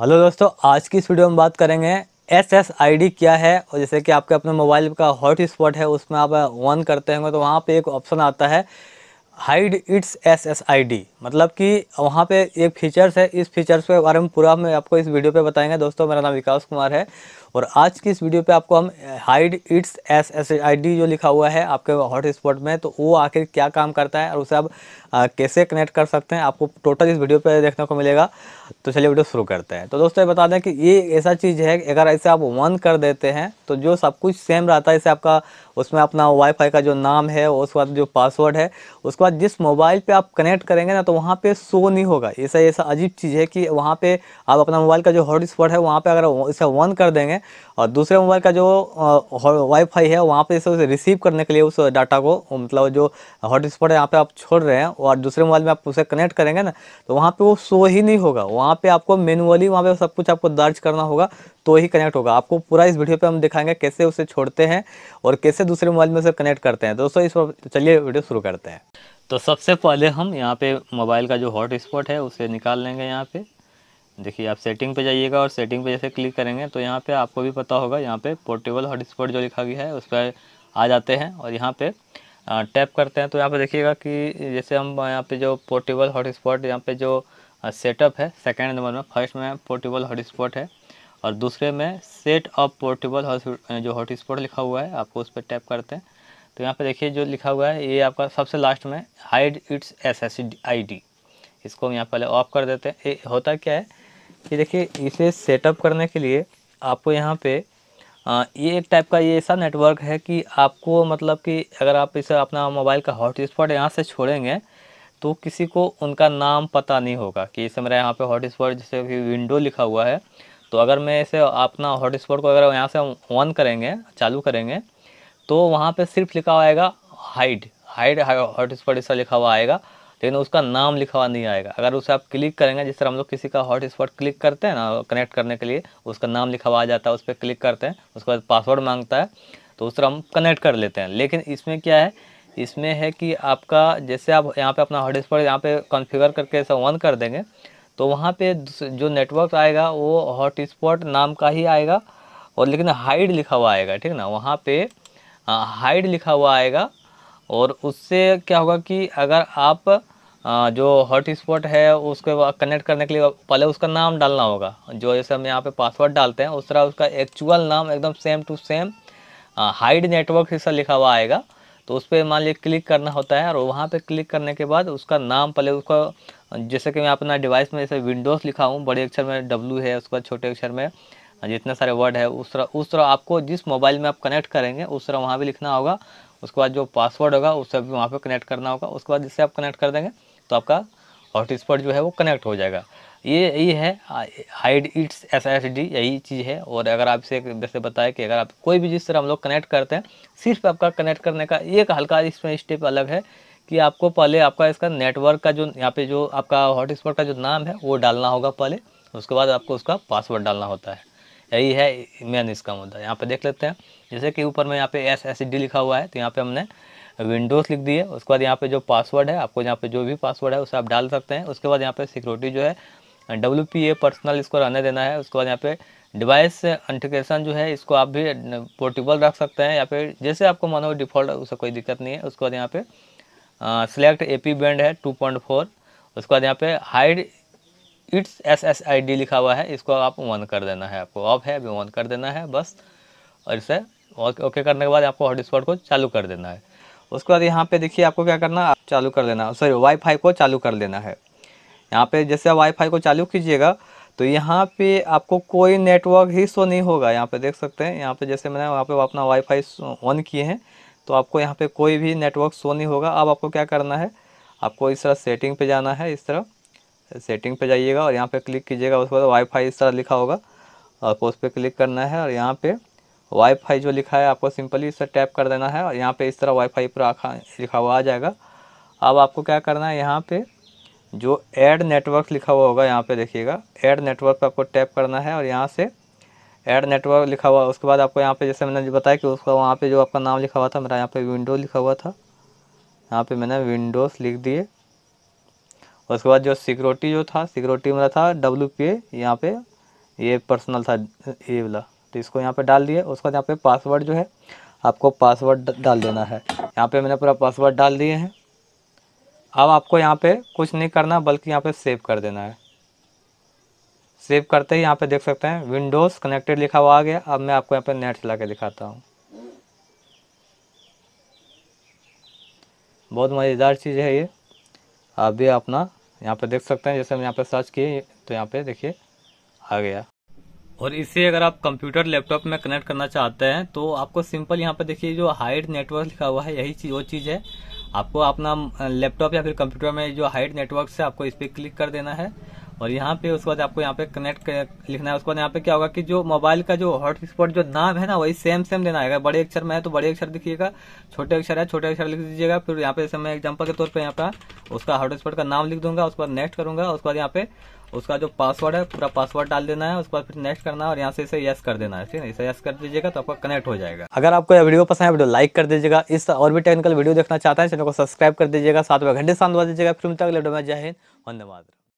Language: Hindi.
हेलो दोस्तों आज की इस वीडियो में बात करेंगे एस एस आई डी क्या है और जैसे कि आपके अपने मोबाइल का हॉट स्पॉट है उसमें आप ऑन करते होंगे तो वहाँ पे एक ऑप्शन आता है hide its S S I D मतलब कि वहाँ पे एक फीचर्स है इस फीचर्स के बारे में पूरा मैं आपको इस वीडियो पे बताएंगे दोस्तों मेरा नाम विकास कुमार है और आज की इस वीडियो पे आपको हम hide its S S I D जो लिखा हुआ है आपके हॉटस्पॉट में तो वो आखिर क्या काम करता है और उसे आप आ, कैसे कनेक्ट कर सकते हैं आपको टोटल इस वीडियो पे देखने को मिलेगा तो चलिए वीडियो शुरू करते हैं तो दोस्तों ये बता दें कि ये ऐसा चीज़ है अगर ऐसे आप वन कर देते हैं तो जो सब कुछ सेम रहता है जैसे आपका उसमें अपना वाईफाई का जो नाम है उसके बाद जो पासवर्ड है उसके बाद जिस मोबाइल पे आप कनेक्ट करेंगे ना तो वहाँ पे शो नहीं होगा ऐसा ऐसा अजीब चीज़ है कि वहाँ पे आप अपना मोबाइल का जो हॉटस्पॉट है वहाँ पे अगर इसे वन कर देंगे और दूसरे मोबाइल का जो वाईफाई है वहाँ पे इसे रिसीव करने के लिए उस डाटा को मतलब जो हॉटस्पॉट यहाँ पे आप छोड़ रहे हैं और दूसरे मोबाइल में आप उसे कनेक्ट करेंगे ना तो वहाँ पे वो शो ही नहीं होगा वहाँ पे आपको मैनुअली वहाँ पे सब कुछ आपको दर्ज करना होगा तो ही कनेक्ट होगा आपको पूरा इस वीडियो पर हम दिखाएंगे कैसे उसे छोड़ते हैं और कैसे दूसरे मोबाइल में उसे कनेक्ट करते हैं दोस्तों इस चलिए वीडियो शुरू करते हैं तो सबसे पहले हम यहाँ पे मोबाइल का जो हॉट है उसे निकाल लेंगे यहाँ पे देखिए आप सेटिंग पे जाइएगा और सेटिंग पे जैसे क्लिक करेंगे तो यहाँ पे आपको भी पता होगा यहाँ पे पोर्टेबल हॉटस्पॉट जो लिखा गया है उस पर आ जाते हैं और यहाँ पे टैप करते हैं तो यहाँ पे देखिएगा कि जैसे हम यहाँ पे जो पोर्टेबल हॉटस्पॉट यहाँ पे जो सेटअप है सेकेंड नंबर में फर्स्ट में पोर्टेबल हॉटस्पॉट है और दूसरे में सेट अप पोर्टेबल जो हॉटस्पॉट लिखा हुआ है आपको उस पर टैप करते हैं तो यहाँ पे देखिए जो लिखा हुआ है ये आपका सबसे लास्ट में हाइड इट्स एस एस इसको हम यहाँ पहले ऑफ कर देते हैं होता क्या है कि देखिए इसे सेटअप करने के लिए आपको यहाँ पे आ, ये एक टाइप का ये ऐसा नेटवर्क है कि आपको मतलब कि अगर आप इसे अपना मोबाइल का हॉटस्पॉट यहाँ से छोड़ेंगे तो किसी को उनका नाम पता नहीं होगा कि इसे मेरा यहाँ पे हॉटस्पॉट जैसे कि विंडो लिखा हुआ है तो अगर मैं इसे अपना हॉटस्पॉट को अगर यहाँ से ऑन करेंगे चालू करेंगे तो वहाँ पर सिर्फ लिखा हुआ आएगा हाइड हाइड हॉटस्पॉट इसका लिखा हुआ आएगा लेकिन उसका नाम लिखा हुआ नहीं आएगा अगर उसे आप क्लिक करेंगे जिस तरह हम लोग किसी का हॉट स्पॉट क्लिक करते हैं ना कनेक्ट करने के लिए उसका नाम लिखा हुआ आ जाता है उस पर क्लिक करते हैं उसके बाद पासवर्ड मांगता है तो उस तरह हम कनेक्ट कर लेते हैं लेकिन इसमें क्या है इसमें है कि आपका जैसे आप यहाँ पर अपना हॉटस्पॉट यहाँ पर कॉन्फ़िगर करके ऐसा ऑन कर देंगे तो वहाँ पर जो नेटवर्क आएगा वो हॉट स्पॉट नाम का ही आएगा और लेकिन हाइड लिखा हुआ आएगा ठीक ना वहाँ पर हाइड लिखा हुआ आएगा और उससे क्या होगा कि अगर आप जो हॉट स्पॉट है उसको कनेक्ट करने के लिए पहले उसका नाम डालना होगा जो जैसे हम यहाँ पे पासवर्ड डालते हैं उस तरह उसका एक्चुअल नाम एकदम same to same hide network हिस्सा लिखा हुआ आएगा तो उस पर मान लीजिए क्लिक करना होता है और वहाँ पे क्लिक करने के बाद उसका नाम पहले उसका जैसे कि मैं अपना डिवाइस में जैसे विंडोज़ लिखा हूँ बड़े अक्षर में डब्लू है उसके बाद छोटे अक्षर में जितने सारे वर्ड है उस तरह उस तरह आपको जिस मोबाइल में आप कनेक्ट करेंगे उस तरह वहाँ भी लिखना होगा उसके बाद जो पासवर्ड होगा उससे भी वहाँ पर कनेक्ट करना होगा उसके बाद जिससे आप कनेक्ट कर देंगे तो आपका हॉटस्पॉट जो है वो कनेक्ट हो जाएगा ये ये है hide its S S D यही चीज़ है और अगर आप इसे जैसे बताया कि अगर आप कोई भी जिस तरह हम लोग कनेक्ट करते हैं सिर्फ आपका कनेक्ट करने का एक हल्का इसमें स्टेप अलग है कि आपको पहले आपका इसका नेटवर्क का जो यहाँ पे जो आपका हॉटस्पॉट का जो नाम है वो डालना होगा पहले उसके बाद आपको उसका पासवर्ड डालना होता है यही है मेन इसका मुद्दा यहाँ पर देख लेते हैं जैसे कि ऊपर में यहाँ पे एस एस डी लिखा हुआ है तो यहाँ पर हमने विंडोज़ लिख दिए उसके बाद यहाँ पे जो पासवर्ड है आपको यहाँ पे जो भी पासवर्ड है उसे आप डाल सकते हैं उसके बाद यहाँ पे सिक्योरिटी जो है डब्ल्यू पी ए पर्सनल इसको रहने देना है उसके बाद यहाँ पे डिवाइस अंटिकेशन जो है इसको आप भी पोर्टेबल रख सकते हैं या फिर जैसे आपको मानो डिफ़ॉल्ट उससे कोई दिक्कत नहीं है उसके बाद यहाँ पे सेलेक्ट ए पी बैंड है टू पॉइंट फोर उसके बाद यहाँ पे hide its S S I D लिखा हुआ है इसको आप ऑन कर देना है आपको ऑफ है अभी ऑन कर देना है बस और इसे ओके करने के बाद आपको हॉटस्पॉट को चालू कर देना है उसके बाद यहाँ पे देखिए आपको क्या करना चालू कर लेना सॉरी वाईफाई को चालू कर लेना है यहाँ पे जैसे आप वाईफाई को चालू कीजिएगा तो यहाँ पे आपको कोई नेटवर्क ही शो नहीं होगा यहाँ पे देख सकते हैं यहाँ पे जैसे मैंने वहाँ पे अपना वाईफाई ऑन किए हैं तो आपको यहाँ पे कोई भी नेटवर्क शो नहीं होगा अब आपको क्या करना है आपको इस तरह सेटिंग पे जाना है इस तरह सेटिंग पे जाइएगा और यहाँ पे क्लिक कीजिएगा उसके बाद वाईफाई इस तरह लिखा होगा आपको उस पर क्लिक करना है और यहाँ पर वाईफाई जो लिखा है आपको सिंपली इसे टैप कर देना है और यहाँ पे इस तरह वाईफाई पर आखा लिखा हुआ आ जाएगा अब आपको क्या करना है यहाँ पे जो एड नेटवर्क लिखा हुआ होगा यहाँ पे देखिएगा एड नेटवर्क पर आपको टैप करना है और यहाँ से एड नेटवर्क लिखा हुआ उसके बाद आपको यहाँ पे जैसे मैंने बताया कि उसका वहाँ पर जो आपका नाम लिखा हुआ था मेरा यहाँ पर विंडो लिखा हुआ था यहाँ पर मैंने विंडोज़ लिख दिए उसके बाद जो सिक्योरिटी जो था सिक्योरिटी मेरा था डब्ल्यू पी यहाँ पर ये पर्सनल था ये वाला तो इसको यहाँ पे डाल दिए उसके बाद यहाँ पे पासवर्ड जो है आपको पासवर्ड डाल देना है यहाँ पे मैंने पूरा पासवर्ड डाल दिए हैं अब आपको यहाँ पे कुछ नहीं करना बल्कि यहाँ पे सेव कर देना है सेव करते ही यहाँ पे देख सकते हैं विंडोज़ कनेक्टेड लिखा हुआ आ गया अब मैं आपको यहाँ पे नेट चला के दिखाता हूँ बहुत मज़ेदार चीज़ है ये आप भी अपना यहाँ पे देख सकते हैं जैसे मैं यहाँ पे सर्च किए तो यहाँ पे देखिए आ गया और इसे अगर आप कंप्यूटर लैपटॉप में कनेक्ट करना चाहते हैं तो आपको सिंपल यहाँ पर देखिए जो हाइड नेटवर्क लिखा हुआ है यही चीज़ वो चीज़ है आपको अपना लैपटॉप या फिर कंप्यूटर में जो हाइड नेटवर्क से आपको इस पर क्लिक कर देना है और यहाँ पे उसके बाद आपको यहाँ पे कनेक्ट लिखना है उसके बाद यहाँ पे क्या होगा कि जो मोबाइल का जो हॉटस्पॉट जो नाम है ना वही सेम सेम देना है बड़े अक्षर में है तो बड़े अक्षर दिखिएगा छोटे अक्षर है छोटे अक्षर लिख दीजिएगा फिर यहाँ पे मैं एग्जाम्पल के तौर पर यहाँ पर उसका हॉटस्पॉट का नाम लिख दूंगा उसके बाद नेक्स्ट करूंगा उसके बाद यहाँ पे उसका जो पासवर्ड है पूरा पासवर्ड डाल देना है उसके बाद फिर नेक्स्ट करना है और यहाँ से इसे यस कर देना है ठीक है इसे यस कर दीजिएगा तो आपका कनेक्ट हो जाएगा अगर आपको यह वीडियो पसंद है वीडियो लाइक कर दीजिएगा इस और भी टेक्निकल वीडियो देखना चाहते हैं चैनल को सब्सक्राइब कर दीजिएगा साथ में घंटे शांत दीजिएगा फिर है जय हिंद धन्यवाद